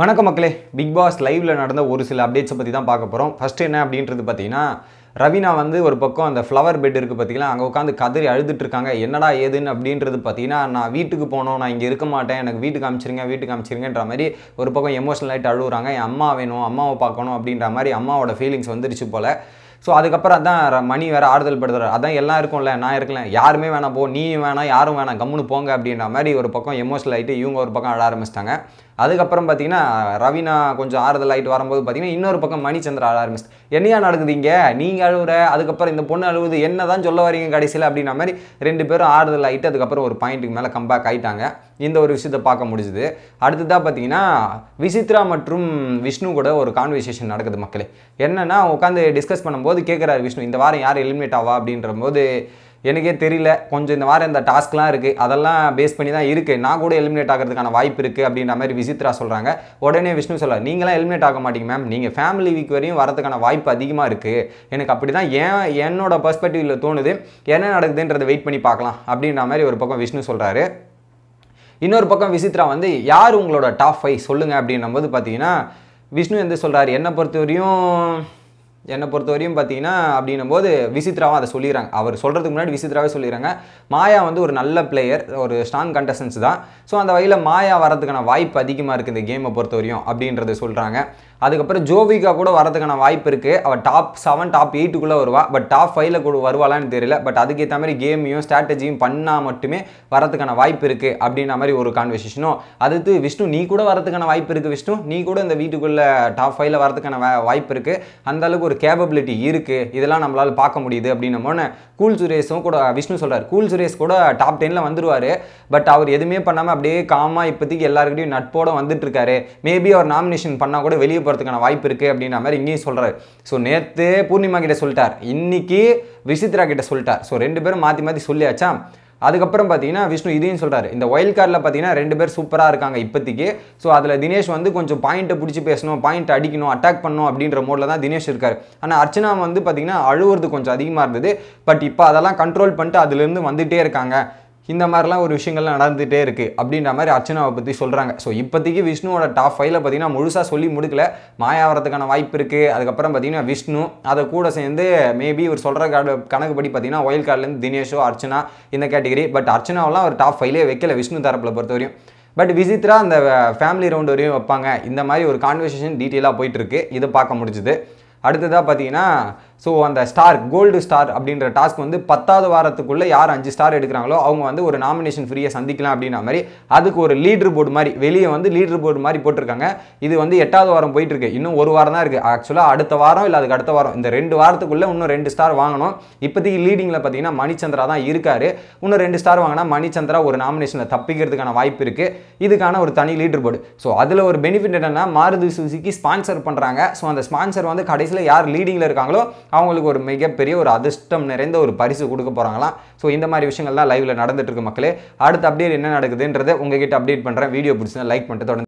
வணக்கம் மக்களே big pass லைவில் நடந்த ஒரு சில அப்டேட்ஸை பற்றி தான் பார்க்க போகிறோம் ஃபஸ்ட்டு என்ன அப்படின்றது பார்த்தீங்கன்னா ரவினா வந்து ஒரு பக்கம் அந்த ஃப்ளவர் பெட் இருக்குது பார்த்திங்களா அங்கே உட்காந்து கதறி அழுதுட்டு இருக்காங்க என்னடா ஏதுன்னு அப்படின்றது பார்த்தீங்கன்னா நான் வீட்டுக்கு போனோம் நான் இங்கே இருக்க மாட்டேன் எனக்கு வீட்டுக்கு அமிச்சிருங்க வீட்டுக்கு அமிச்சிருங்கன்ற மாதிரி ஒரு பக்கம் எமோஷனல் ஆகிட்டு அழுகுறாங்க என் அம்மா வேணும் அம்மாவை பார்க்கணும் அப்படின்ற மாதிரி அம்மாவோட ஃபீலிங்ஸ் வந்துருச்சு போல் ஸோ அதுக்கப்புறம் அதான் மணி வேறு ஆறுதல் படுத்துறாரு அதான் எல்லாம் இருக்கும்ல நான் இருக்கல யாருமே வேணாம் போ நீயும் வேணாம் யாரும் வேணாம் கம்முன்னு போங்க அப்படின்ற மாதிரி ஒரு பக்கம் எமோஷனல் ஆகிட்டு இவங்க ஒரு பக்கம் அழ ஆரம்பிச்சிட்டாங்க அதுக்கப்புறம் பார்த்தீங்கன்னா ரவினா கொஞ்சம் ஆறுதல் ஆகிட்டு வரும்போது பார்த்தீங்கன்னா இன்னொரு பக்கம் மணிச்சந்திர ஆட ஆரம்பிச்சு என்னையா நடக்குது இங்கே நீங்கள் அழுகுற அதுக்கப்புறம் இந்த பொண்ணு அழுகுது என்ன தான் சொல்ல வரீங்க கடைசியில் அப்படின்ன மாதிரி ரெண்டு பேரும் ஆறுதல் ஆகிட்டு அதுக்கப்புறம் ஒரு பாயிண்ட்டுக்கு மேலே கம்பேக் ஆகிட்டாங்க இந்த ஒரு விஷயத்தை பார்க்க முடிஞ்சுது அடுத்ததாக பார்த்தீங்கன்னா விசித்ரா மற்றும் விஷ்ணு கூட ஒரு கான்வர்சேஷன் நடக்குது மக்களே என்னென்னா உட்காந்து டிஸ்கஸ் பண்ணும்போது கேட்குறாரு விஷ்ணு இந்த வாரம் யார் எலிமினேட் ஆவா அப்படின்ற போது எனக்கே தெரியல கொஞ்சம் இந்த மாதிரி இந்த டாஸ்க்லாம் இருக்குது அதெல்லாம் பேஸ் பண்ணி தான் இருக்குது நான் கூட எலிமினேட் ஆகிறதுக்கான வாய்ப்பு இருக்குது அப்படின்ற மாதிரி விசித்ரா சொல்கிறாங்க உடனே விஷ்ணு சொல்ல நீங்களாம் எலிமினேட் ஆக மாட்டீங்க மேம் நீங்கள் ஃபேமிலி வீக் வரையும் வரதுக்கான வாய்ப்பு அதிகமாக இருக்குது எனக்கு அப்படி தான் ஏன் என்னோட பர்ஸ்பெக்டிவில் தோணுது என்ன நடக்குதுன்றதை வெயிட் பண்ணி பார்க்கலாம் அப்படின்ற மாதிரி ஒரு பக்கம் விஷ்ணு சொல்கிறாரு இன்னொரு பக்கம் விசித்ரா வந்து யார் உங்களோட டாப் ஃபைவ் சொல்லுங்கள் அப்படின்னும் போது பார்த்தீங்கன்னா விஷ்ணு வந்து சொல்கிறார் என்னை பொறுத்தவரையும் என்னை பொறுத்த வரையும் பார்த்தீங்கன்னா அப்படின்னும்போது விசித்ராவாக விசித்ராவும் அதை சொல்லிடுறாங்க அவர் சொல்கிறதுக்கு முன்னாடி விசித்ராவே சொல்லிடுறாங்க மாயா வந்து ஒரு நல்ல பிளேயர் ஒரு ஸ்ட்ராங் கண்டஸ்டன்ஸ் தான் ஸோ அந்த வகையில் மாயா வரதுக்கான வாய்ப்பு அதிகமாக இருக்குது இந்த கேமை பொறுத்த வரையும் அப்படின்றத சொல்கிறாங்க அதுக்கப்புறம் ஜோவிகா கூட வரதுக்கான வாய்ப்பு இருக்குது அவள் டாப் செவன் டாப் எயிட்டுக்குள்ளே வருவா பட் டாப் ஃபைவ்ல கூட வருவாளான்னு தெரியல பட் அதுக்கேற்ற மாதிரி கேமையும் ஸ்ட்ராட்டஜியும் பண்ணால் மட்டுமே வரதுக்கான வாய்ப்பு இருக்குது அப்படின்ற மாதிரி ஒரு கான்வர்சேஷனும் அடுத்து விஷ்ணு நீ கூட வரதுக்கான வாய்ப்பு இருக்குது விஷ்ணு நீ கூட இந்த வீட்டுக்குள்ளே டாப் ஃபைவ்ல வரதுக்கான வாய்ப்பு இருக்குது அந்த அளவுக்கு ஒரு கேபபிலிட்டி இருக்குது இதெல்லாம் நம்மளால் பார்க்க முடியுது அப்படின்னமோன்னு கூல் சுரேஷும் கூட விஷ்ணு சொல்கிறார் கூல் சுரேஷ் கூட டாப் டென்னில் வந்துடுவார் பட் அவர் எதுவுமே பண்ணாமல் அப்படியே காமாக இப்போதைக்கு எல்லாருக்கிட்டையும் நட்போடு வந்துட்டுருக்காரு மேபி அவர் நாமினேஷன் பண்ணால் கூட வெளியே போகிறதுக்கான வாய்ப்பு இருக்குது அப்படின்ற மாதிரி இங்கேயும் சொல்கிறாரு ஸோ நேற்று பூர்ணிமா கிட்ட சொல்லிட்டார் இன்றைக்கி விசித்ரா கிட்ட சொல்லிட்டார் ஸோ ரெண்டு பேரும் மாற்றி மாற்றி சொல்லியாச்சா அதுக்கப்புறம் பார்த்தீங்கன்னா விஷ்ணு இதையும் சொல்கிறார் இந்த ஒயில் கார்டில் பார்த்தீங்கன்னா ரெண்டு பேர் சூப்பராக இருக்காங்க இப்போதைக்கு ஸோ அதில் தினேஷ் வந்து கொஞ்சம் பாயிண்ட்டை பிடிச்சி பேசணும் பாயிண்ட் அடிக்கணும் அட்டாக் பண்ணணும் அப்படின்ற மோடில் தான் தினேஷ் இருக்கார் ஆனால் அர்ச்சனா வந்து பார்த்தீங்கன்னா அழுவுறது கொஞ்சம் அதிகமாக இருந்தது பட் இப்போ அதெல்லாம் கண்ட்ரோல் பண்ணிட்டு அதுலேருந்து வந்துகிட்டே இருக்காங்க இந்த மாதிரிலாம் ஒரு விஷயங்கள்லாம் நடந்துகிட்டே இருக்குது அப்படின்ற மாதிரி அர்ச்சனாவை பற்றி சொல்கிறாங்க ஸோ இப்போதைக்கு விஷ்ணுவோட டாப் ஃபைவ்ல பார்த்தீங்கன்னா முழுசாக சொல்லி முடிக்கல மாயாவரத்துக்கான வாய்ப்பு இருக்குது அதுக்கப்புறம் பார்த்தீங்கன்னா விஷ்ணு அதை கூட சேர்ந்து மேபி ஒரு சொல்கிற கார்டு கணக்குப்படி பார்த்தீங்கன்னா ஒயில் கார்டுலேருந்து தினேஷோ அர்ச்சனா இந்த கேட்டகரி பட் அர்ச்சனாவெல்லாம் ஒரு டாப் ஃபைவ்லேயே வைக்கல விஷ்ணு தரப்பில் பொறுத்த வரையும் பட் விசித்ரா அந்த ஃபேமிலி ரவுண்ட் வரையும் வைப்பாங்க இந்த மாதிரி ஒரு கான்வர்சேஷன் டீட்டெயிலாக போயிட்டுருக்கு இதை பார்க்க முடிஞ்சுது அடுத்ததாக பார்த்தீங்கன்னா ஸோ அந்த ஸ்டார் கோல்டு ஸ்டார் அப்படின்ற டாஸ்க் வந்து பத்தாவது வாரத்துக்குள்ளே யார் அஞ்சு ஸ்டார் எடுக்கிறாங்களோ அவங்க வந்து ஒரு நாமினேஷன் ஃப்ரீயாக சந்திக்கலாம் அப்படின்ற மாதிரி அதுக்கு ஒரு லீடர் போர்டு மாதிரி வெளியே வந்து லீடர் போர்டு மாதிரி போட்டிருக்காங்க இது வந்து எட்டாவது வாரம் போயிட்டுருக்கு இன்னும் ஒரு வாரம் தான் இருக்குது ஆக்சுவலாக அடுத்த வாரம் இல்லை அதுக்கு அடுத்த வாரம் இந்த ரெண்டு வாரத்துக்குள்ளே இன்னும் ரெண்டு ஸ்டார் வாங்கணும் இப்போதைக்கு லீடிங்கில் பார்த்தீங்கன்னா மணிச்சந்திரா தான் இருக்கார் இன்னும் ரெண்டு ஸ்டார் வாங்கினா மணிச்சந்திரா ஒரு நாமினேஷனில் தப்பிக்கிறதுக்கான வாய்ப்பு இருக்குது இதுக்கான ஒரு தனி லீடர் போர்டு ஸோ அதில் ஒரு பெனிஃபிட் என்னென்னா மாருதி சுசிக்கு ஸ்பான்சர் பண்ணுறாங்க ஸோ அந்த ஸ்பான்சர் வந்து கடைசியில் யார் லீடிங்கில் இருக்காங்களோ அவங்களுக்கு ஒரு மிகப்பெரிய ஒரு அதிர்ஷ்டம் நிறைந்த ஒரு பரிசு கொடுக்க போகிறாங்களாம் ஸோ இந்த மாதிரி விஷயங்கள்லாம் லைவில் நடந்துட்டு இருக்கு மக்களே அடுத்து அப்டேட் என்ன நடக்குதுன்றதை உங்ககிட்ட அப்டேட் பண்ணுறேன் வீடியோ பிடிச்சா லைக் பண்ணிட்டு தொடர்ந்து